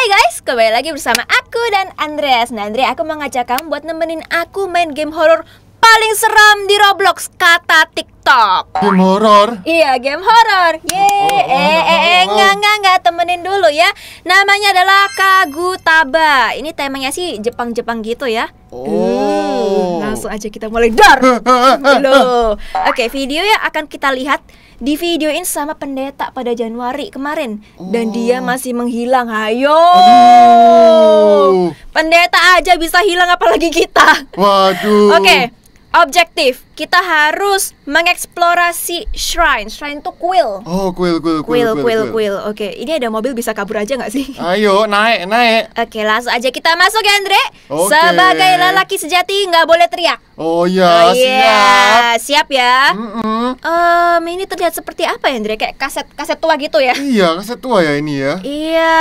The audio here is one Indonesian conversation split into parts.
Hai guys, kembali lagi bersama aku dan Andreas Nah Andrea, aku mau ngajak kamu buat nemenin aku main game horor paling seram di Roblox Kata TikTok Game horor? Iya, game horor Yeay, oh, oh, oh, eh, eh, eh, enggak, oh, enggak, enggak, temenin dulu ya Namanya adalah Kagutaba Ini temanya sih Jepang-Jepang gitu ya Oh langsung aja kita mulai dar. Eh, eh, eh, Oke, okay, video yang akan kita lihat di videoin sama pendeta pada Januari kemarin oh. dan dia masih menghilang. Ayo, Pendeta aja bisa hilang apalagi kita. Waduh. Oke. Okay, objektif kita harus mengeksplorasi shrine. Shrine tuh kuil. Oh, kuil, kuil, kuil, kuil, kuil, kuil. Oke, okay. ini ada mobil bisa kabur aja nggak sih? Ayo, naik, naik. Oke, okay, langsung aja kita masuk ya, Andre. Okay. Sebagai lelaki sejati nggak boleh teriak. Oh iya, oh, yeah. siap. Siap ya. Mm -mm. Um, ini terlihat seperti apa ya, Andre? Kayak kaset kaset tua gitu ya? Iya, kaset tua ya ini ya. Iya.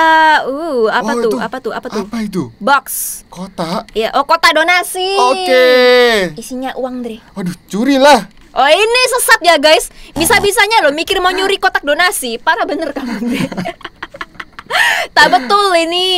Uh, apa oh, tuh? Itu. Apa tuh? Apa tuh? Apa itu? Box. Kota. Iya, oh kota donasi. Oke. Okay. Isinya uang, Andre. Aduh, curi lah Oh ini sesat ya guys. Bisa-bisanya lo mikir mau nyuri kotak donasi. Parah bener kamu tak betul ini.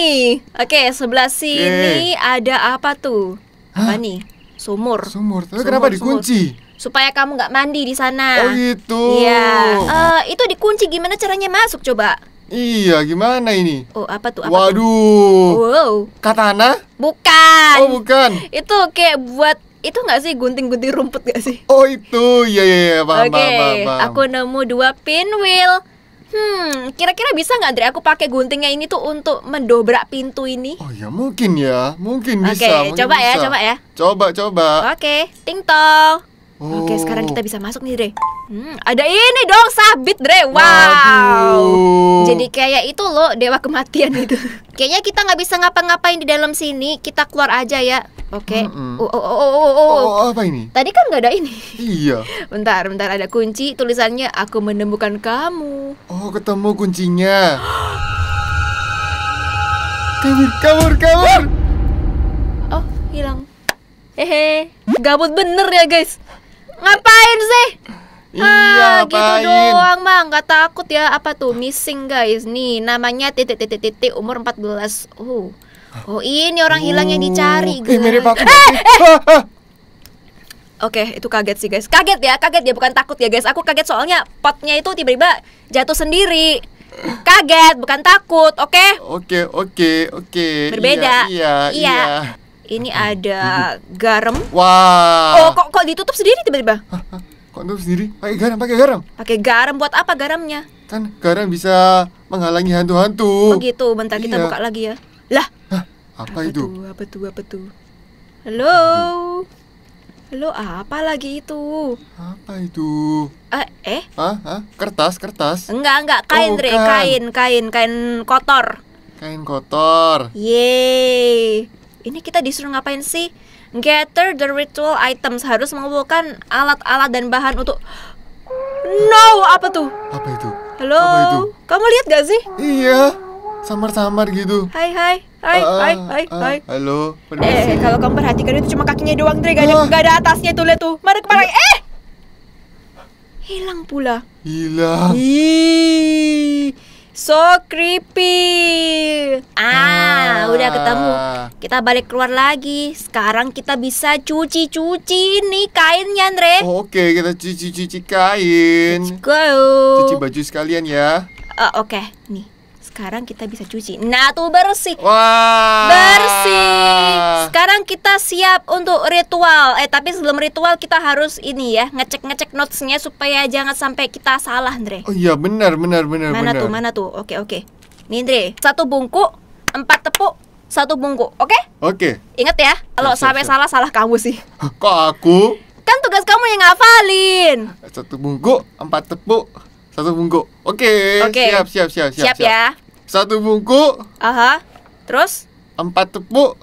Oke, sebelah sini Oke. ada apa tuh? Apa nih? Sumur. Sumur. Tapi kenapa dikunci? Supaya kamu nggak mandi di sana. Oh gitu. Iya. Uh, itu dikunci gimana caranya masuk coba? Iya, gimana ini? Oh, apa tuh? Apa Waduh. Tuh? Wow. Katana? Bukan. Oh, bukan. Itu kayak buat itu nggak sih gunting-gunting rumput nggak sih? Oh itu, ya ya ya, paham, Oke, okay. paham, paham. aku nemu dua pinwheel. Hmm, kira-kira bisa nggak Dre aku pakai guntingnya ini tuh untuk mendobrak pintu ini? Oh ya mungkin ya, mungkin okay, bisa. Oke, coba ya, bisa. ya, coba ya. Coba, coba. Oke, okay, ting tong. Oh. Oke, sekarang oh. kita bisa masuk nih, Dre. Hmm, ada ini dong sabit, Dre. Wow. Waduh jadi kayak itu loh dewa kematian gitu. kayaknya kita nggak bisa ngapa-ngapain di dalam sini kita keluar aja ya Oke. Okay. oh, oh, oh, oh, oh. oh, apa ini? Tadi kan nggak ada ini. Iya. bentar, bentar ada kunci tulisannya aku menemukan kamu. Oh, ketemu kuncinya. kabur, kabur, kabur. Oh, hilang. Hehe. Gabut bener ya, guys. Ngapain sih? Iya, ah, gitu doang bang, nggak takut ya apa tuh missing guys nih namanya titik titik titik umur 14 oh uh. oh ini orang uh, hilang yang dicari guys. Oh, ih, mirip aku eh, eh. Ah, ah, ah. Oke, itu kaget sih guys. Kaget ya, kaget ya, bukan takut ya guys. Aku kaget soalnya potnya itu tiba-tiba jatuh sendiri. Kaget, bukan takut, oke? Okay? Oke, okay, oke, okay, oke. Okay. Berbeda. Iya, iya. iya. iya. Ini ada garam. Wah. Wow. Oh, kok kok ditutup sendiri tiba-tiba? kok sendiri pakai garam pakai garam pakai garam buat apa garamnya kan garam bisa menghalangi hantu-hantu begitu -hantu. oh gitu, bentar iya. kita buka lagi ya lah Hah, apa, apa itu tuh, apa tuh apa tuh halo halo apa lagi itu apa itu eh eh ah, ah kertas kertas enggak enggak kain oh, kan. kain kain kain kotor kain kotor yeay ini kita disuruh ngapain sih Gather the ritual items harus mengumpulkan alat-alat dan bahan untuk No, apa tuh? Apa itu? Halo. Apa itu? Kamu lihat gak sih? Iya. Samar-samar gitu. Hai, hai. Hai, uh, hai, hai, uh, ah. hai. Halo. Eh, kalau kamu perhatikan itu cuma kakinya doang, Dre. Gak ada, gak ada atasnya tuh, lihat tuh. Mari uh. Eh! Hilang pula. Hilang. So creepy. Ah, ah, udah ketemu. Kita balik keluar lagi. Sekarang kita bisa cuci-cuci nih kainnya, Andre. Oke, kita cuci-cuci kain. Let's go. Cuci baju sekalian ya. Uh, Oke, okay. nih sekarang kita bisa cuci. Nah, tuh bersih. Wah. Bersih. Sekarang kita siap untuk ritual. Eh, tapi sebelum ritual kita harus ini ya, ngecek-ngecek notesnya supaya jangan sampai kita salah, Andre. Oh iya, benar, benar, benar, Mana benar. tuh, mana tuh? Oke, oke. Nih, Andre, satu bungku, empat tepuk, satu bungku, oke? Okay? Oke. Okay. Ingat ya, kalau sampai salah salah kamu sih. Kok aku? Kan tugas kamu yang ngafalin. Satu bungku, empat tepuk, satu bungku, Oke. Okay. Okay. Siap, siap, siap, siap. Siap, ya. Satu bungku, Aha. Terus? Empat tepuk.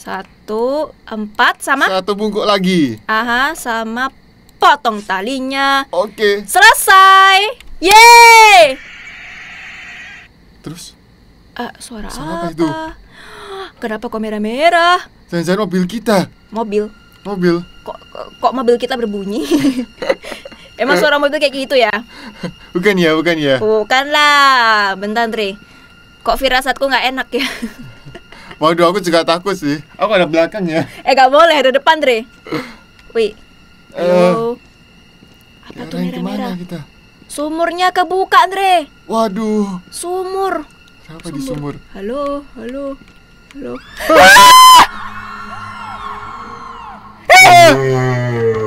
Satu, empat sama? Satu bungkuk lagi. Aha, sama potong talinya. Oke. Okay. Selesai. Yeay! Terus? Uh, suara apa? apa itu? Kenapa kok merah-merah? Jangan-jangan mobil kita. Mobil. Mobil. Kok kok mobil kita berbunyi? Emang eh. suara mobil kayak gitu ya? bukan ya, bukan ya. Bukan lah. Bentar, Tri. Kok firasatku nggak enak ya? Waduh, aku juga takut sih. Aku ada belakang ya. Eh, gak boleh ada depan, Tri. Wih. Uh, Apa tuh merah-merah? Kita? Sumurnya kebuka, Andre. Waduh. Sumur. Siapa sumur. di sumur? Halo, halo. Halo. Ah! ah!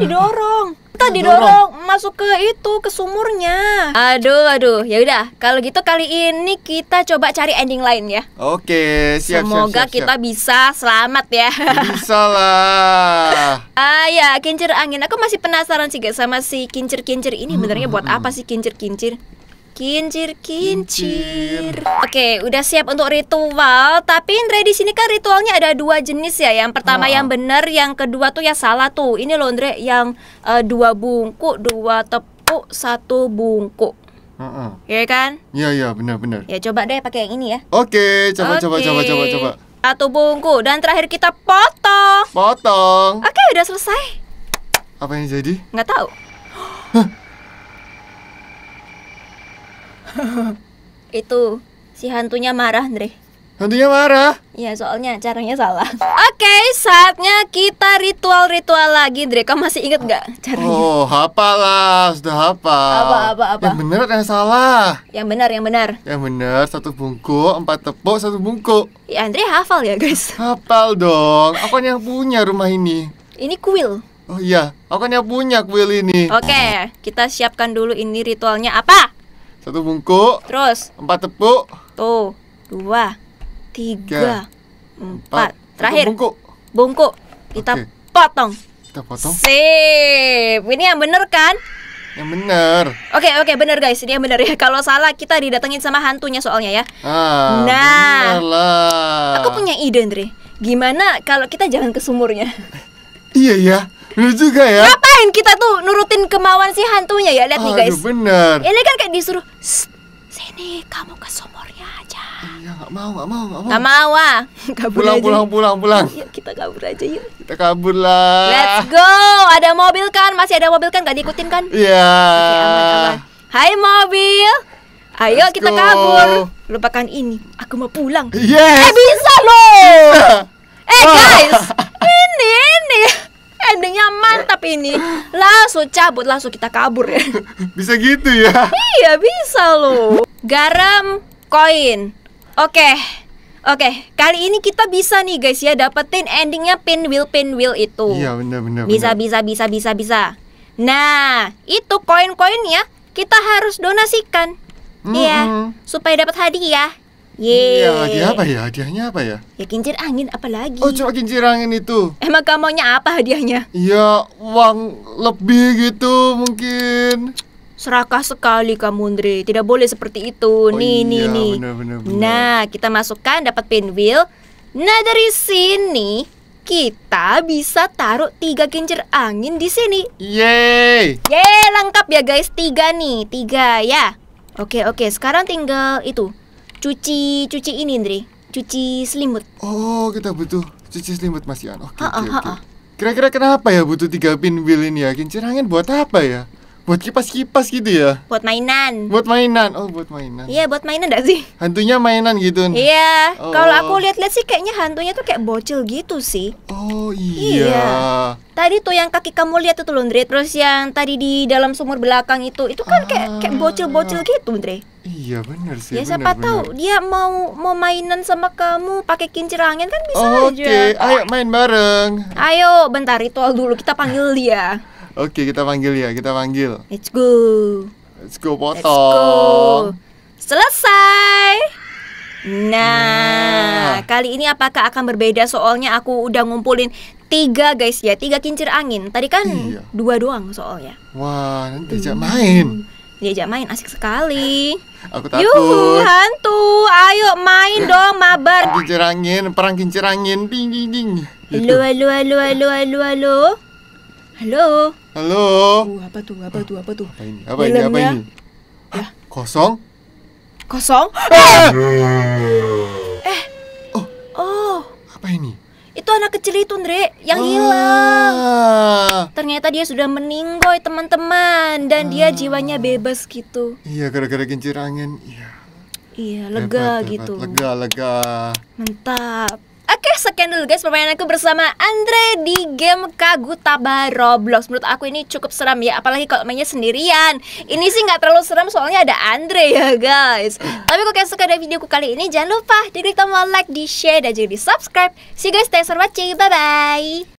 didorong. Kita didorong masuk ke itu ke sumurnya. Aduh, aduh. Ya udah, kalau gitu kali ini kita coba cari ending lain ya. Oke, siap Semoga siap, siap, kita bisa selamat ya. Bisa lah. ah ya, kincir angin. Aku masih penasaran sih guys sama si kincir-kincir ini. Benernya buat hmm. apa sih kincir-kincir? Kincir kincir. Oke, udah siap untuk ritual. Tapi Indra di sini kan ritualnya ada dua jenis ya. Yang pertama oh. yang benar, yang kedua tuh ya salah tuh. Ini loh Andre yang uh, dua bungku, dua tepuk, satu bungku. Uh-uh. Ya kan? Iya iya benar-benar. Ya coba deh pakai yang ini ya. Oke, coba okay. coba coba coba coba. Satu bungku dan terakhir kita potong. Potong. Oke, udah selesai. Apa yang jadi? Nggak tahu. Huh. itu si hantunya marah, Andre. Hantunya marah? Iya, soalnya caranya salah. Oke, okay, saatnya kita ritual-ritual lagi, Andre Kamu masih inget nggak caranya? Oh, hafal lah, sudah apa? Apa, apa, apa? Yang benar yang salah. Yang benar, yang benar. Yang benar, satu bungkuk, empat tepuk, satu bungkuk. Ya, Andre hafal ya, guys. Hafal dong. Aku kan yang punya rumah ini. Ini kuil. Oh iya, aku kan yang punya kuil ini. Oke, okay, kita siapkan dulu ini ritualnya apa? Satu bungkuk. Terus. Empat tepuk. Tuh. Dua. Tiga. empat. Terakhir. bungkuk. Bungkuk. Kita okay. potong. Kita potong. Sip. Ini yang bener kan? Yang bener. Oke okay, oke okay, bener guys. Ini yang bener ya. Kalau salah kita didatengin sama hantunya soalnya ya. Ah, nah. Aku punya ide Andre. Gimana kalau kita jalan ke sumurnya? iya ya. Lu juga ya. Ngapain kita tuh nurutin kemauan si hantunya ya? Lihat nih guys. Aduh benar. Ini kan kayak disuruh sini kamu ke sumurnya aja. Iya, nggak mau, nggak mau, nggak mau. Nggak mau ah. Kabur pulang, aja. pulang, pulang, pulang. Ya, kita kabur aja yuk. Kita kabur lah. Let's go. Ada mobil kan? Masih ada mobil kan? Gak diikutin kan? Iya. Yeah. Oke, aman, Hai mobil. Ayo Let's kita go. kabur. Lupakan ini. Aku mau pulang. Yes. Eh bisa loh. Bisa. Eh ah. guys, ini ini dindingnya mantap ini langsung cabut langsung kita kabur ya bisa gitu ya iya bisa loh garam koin oke Oke, kali ini kita bisa nih guys ya dapetin endingnya pinwheel pinwheel itu. Iya benar benar. Bisa bener. bisa bisa bisa bisa. Nah, itu koin-koinnya kita harus donasikan. Iya, mm -hmm. supaya dapat hadiah. Ye. Iya, iya hadiah apa ya? Hadiahnya apa ya? Ya kincir angin apalagi. Oh, cuma kincir angin itu. Emang eh, kamu maunya apa hadiahnya? Ya, uang lebih gitu mungkin. Serakah sekali kamu, Andre. Tidak boleh seperti itu. Oh, nih, iya, nih, nih. Bener, Nah, kita masukkan dapat pinwheel. Nah, dari sini kita bisa taruh tiga kincir angin di sini. Yeay! Yeay, lengkap ya guys. Tiga nih, tiga ya. Oke, oke. Sekarang tinggal itu cuci cuci ini Indri cuci selimut. Oh, kita butuh cuci selimut Mas Ian. Oke, oke, oke. Kira-kira kenapa ya butuh tiga pinwheel ini ya? Kincir angin buat apa ya? Buat kipas-kipas gitu ya? Buat mainan. Buat mainan. Oh, buat mainan. Iya, buat mainan enggak sih? Hantunya mainan gitu. Iya. Oh. Kalau aku lihat-lihat sih kayaknya hantunya tuh kayak bocil gitu sih. Oh, iya. iya. Tadi tuh yang kaki kamu lihat itu loh, Andre. Terus yang tadi di dalam sumur belakang itu, itu kan kayak ah. bocil-bocil gitu, Andre. Iya benar sih. Ya siapa bener. tahu dia mau mau mainan sama kamu pakai kincir angin kan bisa oh, aja. Oke, okay. ayo main bareng. Ayo, bentar ritual dulu kita panggil dia. Oke, okay, kita panggil ya, kita panggil. Let's go. Let's go potong. Let's go. Selesai. Nah, nah, kali ini apakah akan berbeda soalnya aku udah ngumpulin Tiga guys ya, tiga kincir angin. Tadi kan iya. dua doang soalnya. Wah, nanti hmm. main. Diajak main asik sekali. Aku takut. Yuh, hantu. Ayo main dong, mabar. Kincir angin, perang kincir angin. Ding ding ding. Halo, halo, halo, halo, halo, halo. Halo. Halo. Uh, apa tuh? Apa tuh? Apa tuh? Apa ini? Apa ini? Apa ini? Ya. Kosong? Kosong? Ah! itu anak kecil itu, Andre yang hilang. Ah. Ternyata dia sudah meninggoy, teman-teman, dan ah. dia jiwanya bebas gitu. Iya, gara-gara kincir angin. Iya. Iya, lega hebat, gitu. Lega, lega. Mantap sekian dulu guys permainan aku bersama Andre di game Kagutaba Roblox Menurut aku ini cukup seram ya Apalagi kalau mainnya sendirian Ini sih nggak terlalu seram soalnya ada Andre ya guys Tapi kalau kalian suka dengan videoku kali ini Jangan lupa di klik tombol like, di share, dan juga di subscribe See you guys, thanks for watching, bye-bye